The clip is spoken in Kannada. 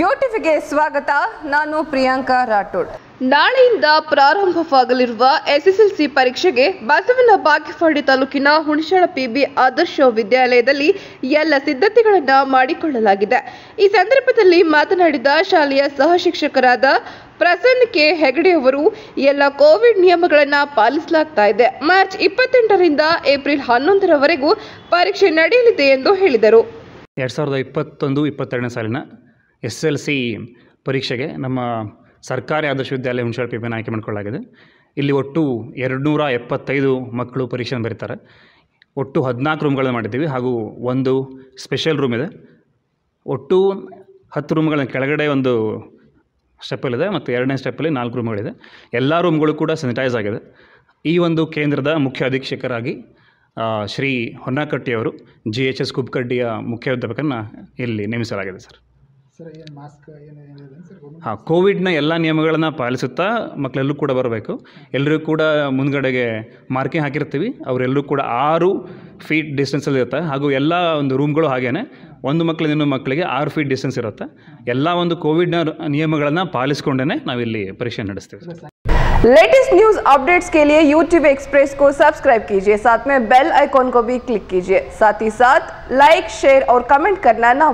ಯೂಟಿವಿಗೆ ಸ್ವಾಗತ ನಾನು ಪ್ರಿಯಾಂಕಾ ರಾಠೋಡ್ ನಾಳೆಯಿಂದ ಪ್ರಾರಂಭವಾಗಲಿರುವ ಎಸ್ಎಸ್ಎಲ್ಸಿ ಪರೀಕ್ಷೆಗೆ ಬಸವನ ಬಾಗೇವಾಡಿ ತಾಲೂಕಿನ ಹುಣಸಳ ಪಿಬಿ ಆದರ್ಶ ವಿದ್ಯಾಲಯದಲ್ಲಿ ಎಲ್ಲ ಸಿದ್ಧತೆಗಳನ್ನು ಮಾಡಿಕೊಳ್ಳಲಾಗಿದೆ ಈ ಸಂದರ್ಭದಲ್ಲಿ ಮಾತನಾಡಿದ ಶಾಲೆಯ ಸಹಶಿಕ್ಷಕರಾದ ಪ್ರಸನ್ನ ಕೆ ಅವರು ಎಲ್ಲ ಕೋವಿಡ್ ನಿಯಮಗಳನ್ನು ಪಾಲಿಸಲಾಗ್ತಾ ಇದೆ ಮಾರ್ಚ್ ಇಪ್ಪತ್ತೆಂಟರಿಂದ ಏಪ್ರಿಲ್ ಹನ್ನೊಂದರವರೆಗೂ ಪರೀಕ್ಷೆ ನಡೆಯಲಿದೆ ಎಂದು ಹೇಳಿದರು ಎರಡು ಸಾವಿರದ ಇಪ್ಪತ್ತೊಂದು ಇಪ್ಪತ್ತೆರಡನೇ ಸಾಲಿನ ಎಸ್ ಎಲ್ ಸಿ ಪರೀಕ್ಷೆಗೆ ನಮ್ಮ ಸರ್ಕಾರಿ ಆದರ್ಶ ವಿದ್ಯಾಲಯ ಹುಣಸೇಳು ಪಿಪಿನ ಆಯ್ಕೆ ಮಾಡಿಕೊಳ್ಳಲಾಗಿದೆ ಇಲ್ಲಿ ಒಟ್ಟು ಎರಡುನೂರ ಎಪ್ಪತ್ತೈದು ಮಕ್ಕಳು ಪರೀಕ್ಷೆಯನ್ನು ಬರೀತಾರೆ ಒಟ್ಟು ಹದಿನಾಲ್ಕು ರೂಮ್ಗಳನ್ನು ಮಾಡಿದ್ದೀವಿ ಹಾಗೂ ಒಂದು ಸ್ಪೆಷಲ್ ರೂಮ್ ಇದೆ ಒಟ್ಟು ಹತ್ತು ರೂಮ್ಗಳ ಕೆಳಗಡೆ ಒಂದು ಸ್ಟೆಪ್ಪಲ್ಲಿದೆ ಮತ್ತು ಎರಡನೇ ಸ್ಟೆಪ್ಪಲ್ಲಿ ನಾಲ್ಕು ರೂಮ್ಗಳಿದೆ ಎಲ್ಲ ರೂಮ್ಗಳು ಕೂಡ ಸ್ಯಾನಿಟೈಸ್ ಆಗಿದೆ ಈ ಒಂದು ಕೇಂದ್ರದ ಮುಖ್ಯ ಅಧೀಕ್ಷಕರಾಗಿ ಶ್ರೀ ಹೊನ್ನಕಟ್ಟಿಯವರು ಜಿ ಎಚ್ ಎಸ್ ಕುಬ್ಕಡ್ಡಿಯ ಮುಖ್ಯ ಅಧ್ಯಾಪಕರನ್ನು ಇಲ್ಲಿ ನೇಮಿಸಲಾಗಿದೆ ಸರ್ ಕೋವಿಡ್ ಕೋವಿಡ್ನ ಎಲ್ಲ ನಿಯಮಗಳನ್ನು ಪಾಲಿಸುತ್ತಾ ಮಕ್ಕಳೆಲ್ಲರೂ ಕೂಡ ಬರಬೇಕು ಎಲ್ಲರೂ ಕೂಡ ಮುಂದ್ಗಡೆಗೆ ಮಾರ್ಕಿಂಗ್ ಹಾಕಿರ್ತೀವಿ ಅವರೆಲ್ಲರೂ ಕೂಡ ಆರು ಫೀಟ್ ಡಿಸ್ಟೆನ್ಸಲ್ಲಿ ಇರುತ್ತೆ ಹಾಗೂ ಎಲ್ಲ ಒಂದು ರೂಮ್ಗಳು ಹಾಗೇನೆ ಒಂದು ಮಕ್ಕಳ ಇನ್ನೊಂದು ಮಕ್ಕಳಿಗೆ ಆರು ಫೀಟ್ ಡಿಸ್ಟೆನ್ಸ್ ಇರುತ್ತೆ ಎಲ್ಲ ಒಂದು ಕೋವಿಡ್ನ ನಿಯಮಗಳನ್ನು ಪಾಲಿಸಿಕೊಂಡೇನೆ ನಾವಿಲ್ಲಿ ಪರೀಕ್ಷೆ ನಡೆಸ್ತೀವಿ लेटेस्ट ನ್ಯೂಸ್ अपडेट्स के लिए YouTube एक्सप्रेस को सब्सक्राइब कीजिए साथ में बेल आइकॉन को भी क्लिक कीजिए साथ ही साथ लाइक शेयर और कमेंट करना